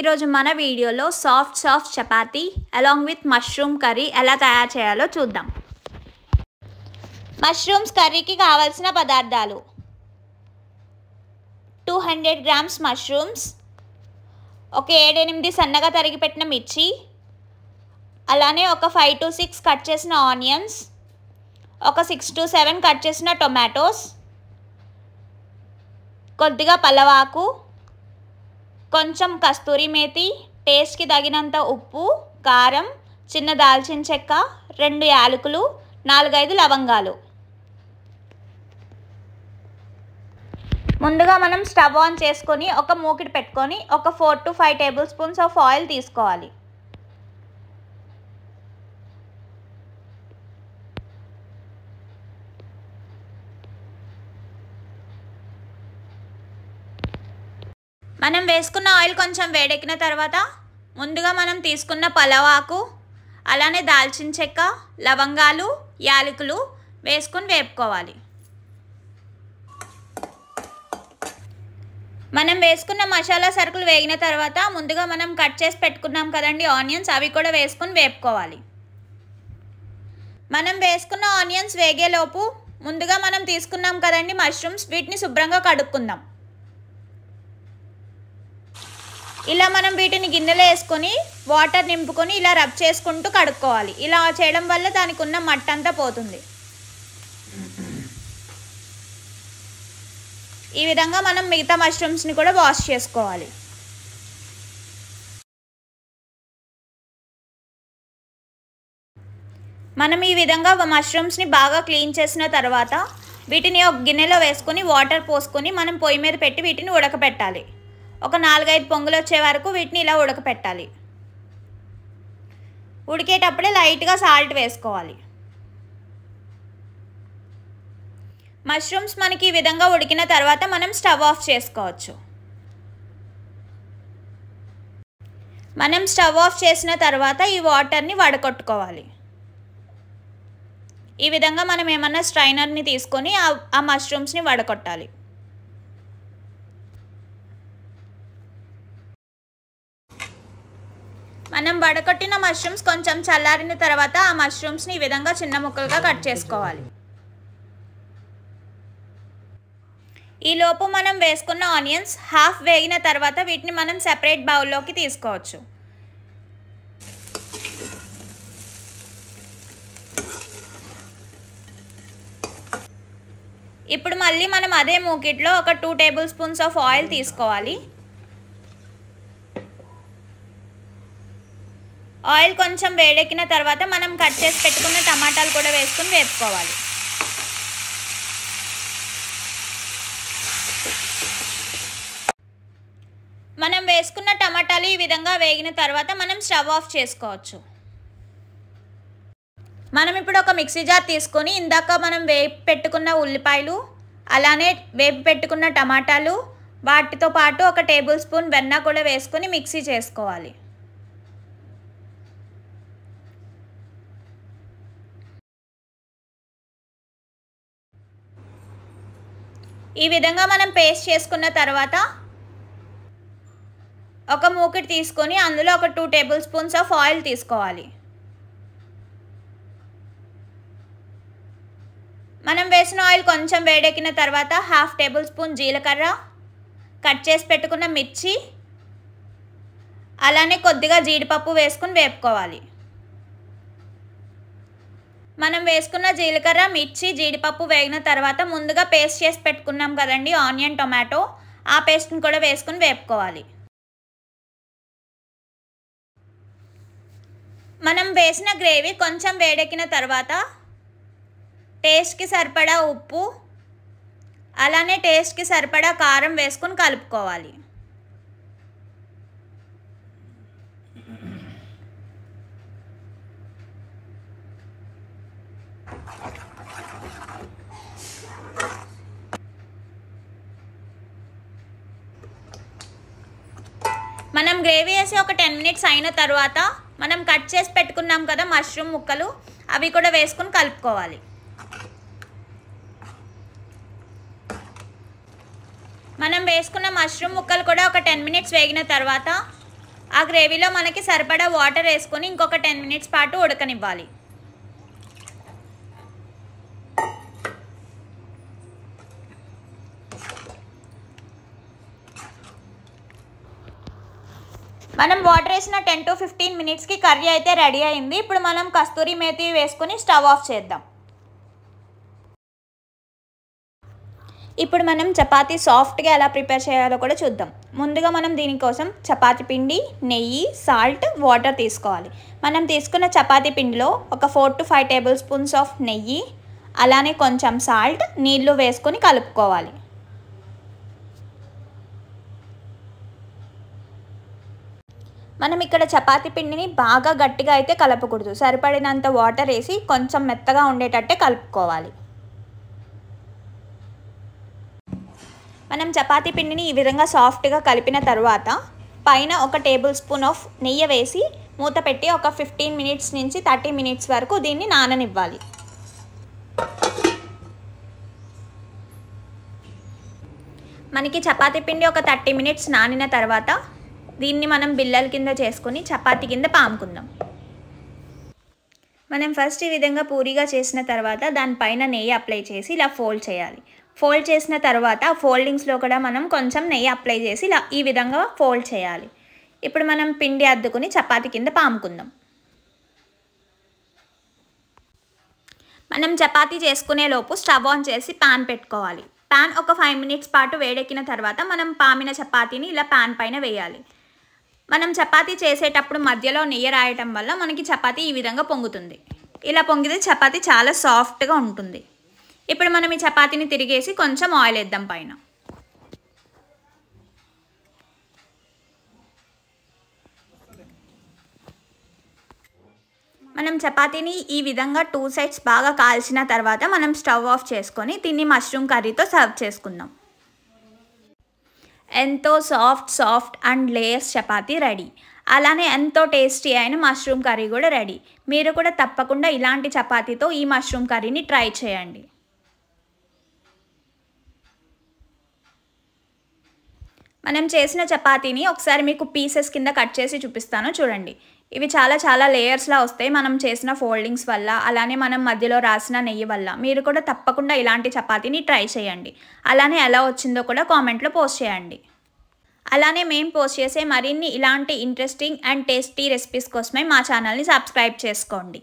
ఈరోజు మన వీడియోలో soft soft chapati along with mushroom curry ఎలా తయారు చేయాలో చూద్దాం మష్రూమ్స్ కర్రీకి కావాల్సిన పదార్థాలు టూ హండ్రెడ్ గ్రామ్స్ మష్రూమ్స్ ఒక ఏడెనిమిది సన్నగా తరిగిపెట్టిన మిర్చి అలానే ఒక ఫైవ్ టు సిక్స్ కట్ చేసిన ఆనియన్స్ ఒక సిక్స్ టు సెవెన్ కట్ చేసిన టొమాటోస్ కొద్దిగా పలవాకు కొంచెం కస్తూరి మేతి టేస్ట్కి తగినంత ఉప్పు కారం చిన్న దాల్చిన చెక్క రెండు యాలకులు నాలుగైదు లవంగాలు ముందుగా మనం స్టవ్ ఆన్ చేసుకొని ఒక మూకిడి పెట్టుకొని ఒక four to five tablespoons of oil తీసుకోవాలి మనం వేసుకున్న ఆయిల్ కొంచెం వేడెక్కిన తర్వాత ముందుగా మనం తీసుకున్న పలవాకు అలానే దాల్చిన చెక్క లవంగాలు యాలకులు వేసుకుని వేపుకోవాలి మనం వేసుకున్న మసాలా సరుకులు వేగిన తర్వాత ముందుగా మనం కట్ చేసి పెట్టుకున్నాం కదండి ఆనియన్స్ అవి కూడా వేసుకుని వేపుకోవాలి మనం వేసుకున్న ఆనియన్స్ వేగేలోపు ముందుగా మనం తీసుకున్నాం కదండి మష్రూమ్స్ వీటిని శుభ్రంగా కడుక్కుందాం ఇలా మనం వీటిని గిన్నెలో వేసుకొని వాటర్ నింపుకొని ఇలా రబ్ చేసుకుంటూ కడుక్కోవాలి ఇలా చేయడం వల్ల దానికి ఉన్న మట్టంతా పోతుంది ఈ విధంగా మనం మిగతా మష్రూమ్స్ని కూడా వాష్ చేసుకోవాలి మనం ఈ విధంగా మష్రూమ్స్ని బాగా క్లీన్ చేసిన తర్వాత వీటిని ఒక గిన్నెలో వేసుకొని వాటర్ పోసుకొని మనం పొయ్యి మీద పెట్టి వీటిని ఉడకపెట్టాలి ఒక నాలుగైదు పొంగులు వచ్చే వరకు వీటిని ఇలా ఉడకపెట్టాలి ఉడికేటప్పుడే లైట్గా సాల్ట్ వేసుకోవాలి మష్రూమ్స్ మనకి ఈ విధంగా ఉడికిన తర్వాత మనం స్టవ్ ఆఫ్ చేసుకోవచ్చు మనం స్టవ్ ఆఫ్ చేసిన తర్వాత ఈ వాటర్ని వడకొట్టుకోవాలి ఈ విధంగా మనం ఏమన్నా స్ట్రైనర్ని తీసుకొని ఆ మష్రూమ్స్ని వడకొట్టాలి మనం వడకొట్టిన మష్రూమ్స్ కొంచెం చల్లారిన తర్వాత ఆ మష్రూమ్స్ని ఈ విధంగా చిన్న ముక్కలుగా కట్ చేసుకోవాలి ఈలోపు మనం వేసుకున్న ఆనియన్స్ హాఫ్ వేగిన తర్వాత వీటిని మనం సెపరేట్ బౌల్లోకి తీసుకోవచ్చు ఇప్పుడు మళ్ళీ మనం అదే మూకిట్లో ఒక two tablespoons of oil తీసుకోవాలి ఆయిల్ కొంచెం వేడెక్కిన తర్వాత మనం కట్ చేసి పెట్టుకున్న టమాటాలు కూడా వేసుకుని వేపుకోవాలి మనం వేసుకున్న టమాటాలు ఈ విధంగా వేగిన తర్వాత మనం స్టవ్ ఆఫ్ చేసుకోవచ్చు మనం ఇప్పుడు ఒక మిక్సీ జార్ తీసుకొని ఇందాక మనం వేపి పెట్టుకున్న ఉల్లిపాయలు అలానే వేపి పెట్టుకున్న టమాటాలు వాటితో పాటు ఒక టేబుల్ స్పూన్ వెన్న కూడా వేసుకొని మిక్సీ చేసుకోవాలి ఈ విధంగా మనం పేస్ట్ చేసుకున్న తర్వాత ఒక మూకిటి తీసుకొని అందులో ఒక two tablespoons of oil తీసుకోవాలి మనం వేసిన ఆయిల్ కొంచెం వేడెక్కిన తర్వాత హాఫ్ టేబుల్ స్పూన్ జీలకర్ర కట్ చేసి పెట్టుకున్న మిర్చి అలానే కొద్దిగా జీడిపప్పు వేసుకుని వేపుకోవాలి మనం వేసుకున్న జీలకర్ర మిర్చి జీడిపప్పు వేగిన తర్వాత ముందుగా పేస్ట్ చేసి పెట్టుకున్నాం కదండి ఆనియన్ టొమాటో ఆ పేస్ట్ని కూడా వేసుకుని వేపుకోవాలి మనం వేసిన గ్రేవీ కొంచెం వేడెక్కిన తర్వాత టేస్ట్కి సరిపడా ఉప్పు అలానే టేస్ట్కి సరిపడా కారం వేసుకుని కలుపుకోవాలి గ్రేవీ వేసి ఒక టెన్ మినిట్స్ అయిన తర్వాత మనం కట్ చేసి పెట్టుకున్నాం కదా మష్రూమ్ ముక్కలు అవి కూడా వేసుకుని కలుపుకోవాలి మనం వేసుకున్న మష్రూమ్ ముక్కలు కూడా ఒక టెన్ మినిట్స్ వేగిన తర్వాత ఆ గ్రేవీలో మనకి సరిపడా వాటర్ వేసుకొని ఇంకొక టెన్ మినిట్స్ పాటు ఉడకనివ్వాలి మనం వాటర్ వేసిన టెన్ టు ఫిఫ్టీన్ మినిట్స్కి కర్రీ అయితే రెడీ అయింది ఇప్పుడు మనం కస్తూరి మేతి వేసుకుని స్టవ్ ఆఫ్ చేద్దాం ఇప్పుడు మనం చపాతీ సాఫ్ట్గా ఎలా ప్రిపేర్ చేయాలో కూడా చూద్దాం ముందుగా మనం దీనికోసం చపాతీ పిండి నెయ్యి సాల్ట్ వాటర్ తీసుకోవాలి మనం తీసుకున్న చపాతీ పిండిలో ఒక four to five tablespoons of నెయ్యి అలానే కొంచెం సాల్ట్ నీళ్లు వేసుకొని కలుపుకోవాలి మనం ఇక్కడ చపాతి పిండిని బాగా గట్టిగా అయితే కలపకూడదు సరిపడినంత వాటర్ వేసి కొంచెం మెత్తగా ఉండేటట్టే కలుపుకోవాలి మనం చపాతి పిండిని ఈ విధంగా సాఫ్ట్గా కలిపిన తర్వాత పైన ఒక టేబుల్ స్పూన్ ఆఫ్ నెయ్యి వేసి మూత పెట్టి ఒక ఫిఫ్టీన్ మినిట్స్ నుంచి థర్టీ మినిట్స్ వరకు దీన్ని నాననివ్వాలి మనకి చపాతీ పిండి ఒక థర్టీ మినిట్స్ నానిన తర్వాత దీన్ని మనం బిల్లల కింద చేసుకొని చపాతీ కింద పాముకుందాం మనం ఫస్ట్ ఈ విధంగా పూరిగా చేసిన తర్వాత దానిపైన నెయ్యి అప్లై చేసి ఇలా ఫోల్డ్ చేయాలి ఫోల్డ్ చేసిన తర్వాత ఫోల్డింగ్స్లో కూడా మనం కొంచెం నెయ్యి అప్లై చేసి ఇలా ఈ విధంగా ఫోల్డ్ చేయాలి ఇప్పుడు మనం పిండి అద్దుకుని చపాతి కింద పాముకుందాం మనం చపాతీ చేసుకునే లోపు స్టవ్ ఆన్ చేసి పాన్ పెట్టుకోవాలి పాన్ ఒక ఫైవ్ మినిట్స్ పాటు వేడెక్కిన తర్వాత మనం పామిన చపాతీని ఇలా పాన్ పైన వేయాలి మనం చపాతీ చేసేటప్పుడు మధ్యలో నెయ్యి రాయటం వల్ల మనకి చపాతీ ఈ విధంగా పొంగుతుంది ఇలా పొంగితే చపాతీ చాలా సాఫ్ట్గా ఉంటుంది ఇప్పుడు మనం ఈ చపాతీని తిరిగేసి కొంచెం ఆయిల్ వేద్దాం పైన మనం చపాతీని ఈ విధంగా టూ సైడ్స్ బాగా కాల్చిన తర్వాత మనం స్టవ్ ఆఫ్ చేసుకొని దీన్ని మష్రూమ్ కర్రీతో సర్వ్ చేసుకుందాం ఎంతో soft soft and layers chapati ready అలానే ఎంతో టేస్టీ అయిన మష్రూమ్ కర్రీ కూడా రెడీ మీరు కూడా తప్పకుండా ఇలాంటి చపాతీతో ఈ మష్రూమ్ కర్రీని ట్రై చేయండి మనం చేసిన చపాతీని ఒకసారి మీకు పీసెస్ కింద కట్ చేసి చూపిస్తాను చూడండి ఇవి చాలా చాలా లేయర్స్లా వస్తాయి మనం చేసిన ఫోల్డింగ్స్ వల్ల అలానే మనం మధ్యలో రాసిన నెయ్యి వల్ల మీరు కూడా తప్పకుండా ఇలాంటి చపాతీని ట్రై చేయండి అలానే ఎలా వచ్చిందో కూడా కామెంట్లో పోస్ట్ చేయండి అలానే మేము పోస్ట్ చేసే మరిన్ని ఇలాంటి ఇంట్రెస్టింగ్ అండ్ టేస్టీ రెసిపీస్ కోసమే మా ఛానల్ని సబ్స్క్రైబ్ చేసుకోండి